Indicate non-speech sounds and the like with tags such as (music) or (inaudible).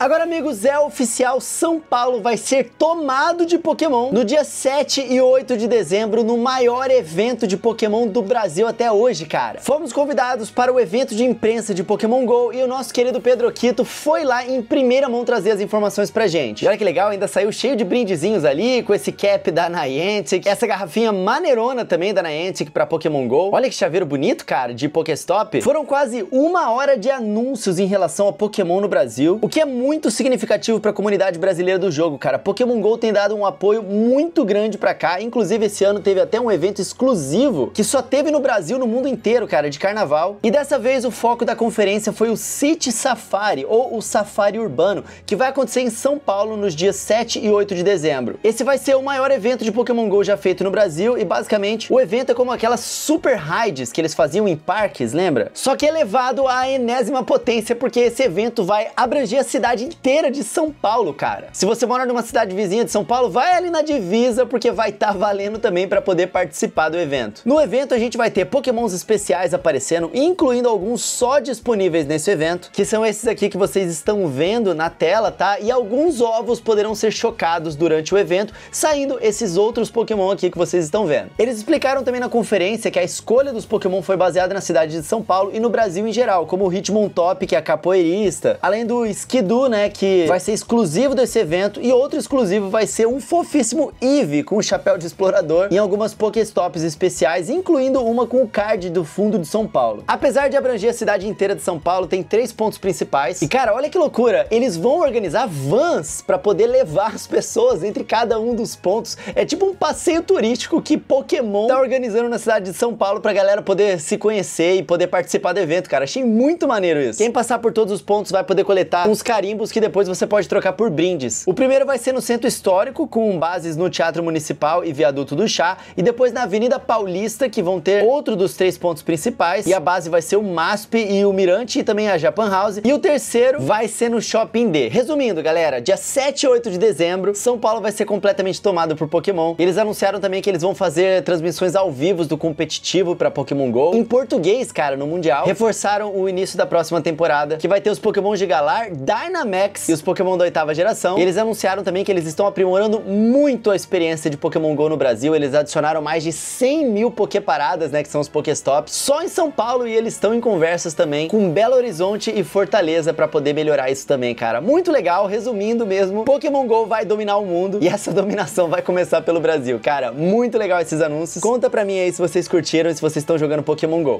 Agora, amigos, é oficial, São Paulo vai ser tomado de Pokémon no dia 7 e 8 de dezembro, no maior evento de Pokémon do Brasil até hoje, cara. Fomos convidados para o evento de imprensa de Pokémon GO e o nosso querido Pedro Quito foi lá em primeira mão trazer as informações pra gente. E olha que legal, ainda saiu cheio de brindezinhos ali, com esse cap da Niantic, essa garrafinha maneirona também da Niantic pra Pokémon GO. Olha que chaveiro bonito, cara, de Pokéstop. Foram quase uma hora de anúncios em relação a Pokémon no Brasil, o que é muito muito significativo para a comunidade brasileira do jogo, cara. Pokémon GO tem dado um apoio muito grande para cá, inclusive esse ano teve até um evento exclusivo que só teve no Brasil, no mundo inteiro, cara, de carnaval. E dessa vez o foco da conferência foi o City Safari, ou o Safari Urbano, que vai acontecer em São Paulo nos dias 7 e 8 de dezembro. Esse vai ser o maior evento de Pokémon GO já feito no Brasil e basicamente o evento é como aquelas super rides que eles faziam em parques, lembra? Só que elevado é à enésima potência porque esse evento vai abranger a cidade cidade inteira de São Paulo, cara. Se você mora numa cidade vizinha de São Paulo, vai ali na divisa porque vai estar tá valendo também para poder participar do evento. No evento a gente vai ter pokémons especiais aparecendo, incluindo alguns só disponíveis nesse evento, que são esses aqui que vocês estão vendo na tela, tá? E alguns ovos poderão ser chocados durante o evento, saindo esses outros pokémon aqui que vocês estão vendo. Eles explicaram também na conferência que a escolha dos pokémon foi baseada na cidade de São Paulo e no Brasil em geral, como o Hitmontop, que é capoeirista, além do Skidoo, né, que vai ser exclusivo desse evento e outro exclusivo vai ser um fofíssimo Eve com um chapéu de explorador em algumas Pokéstops especiais, incluindo uma com o card do fundo de São Paulo. Apesar de abranger a cidade inteira de São Paulo, tem três pontos principais. E cara, olha que loucura, eles vão organizar vans para poder levar as pessoas entre cada um dos pontos. É tipo um passeio turístico que Pokémon tá organizando na cidade de São Paulo pra galera poder se conhecer e poder participar do evento, cara. Achei muito maneiro isso. Quem passar por todos os pontos vai poder coletar uns carimbos ônibus que depois você pode trocar por brindes. O primeiro vai ser no Centro Histórico, com bases no Teatro Municipal e Viaduto do Chá, e depois na Avenida Paulista, que vão ter outro dos três pontos principais, e a base vai ser o MASP e o Mirante, e também a Japan House, e o terceiro vai ser no Shopping D. Resumindo, galera, dia 7 e 8 de dezembro, São Paulo vai ser completamente tomado por Pokémon. Eles anunciaram também que eles vão fazer transmissões ao vivo do competitivo para Pokémon GO, em português, cara, no Mundial. Reforçaram o início da próxima temporada, que vai ter os Pokémon de Galar, Dynamax, Max e os Pokémon da oitava geração. eles anunciaram também que eles estão aprimorando muito a experiência de Pokémon GO no Brasil. Eles adicionaram mais de 100 mil Poképaradas, né, que são os Pokéstops, só em São Paulo e eles estão em conversas também com Belo Horizonte e Fortaleza para poder melhorar isso também, cara. Muito legal, resumindo mesmo, Pokémon GO vai dominar o mundo e essa (laughs) dominação vai começar pelo Brasil. Cara, muito legal esses anúncios. Conta pra mim aí se vocês curtiram e se vocês estão jogando Pokémon GO.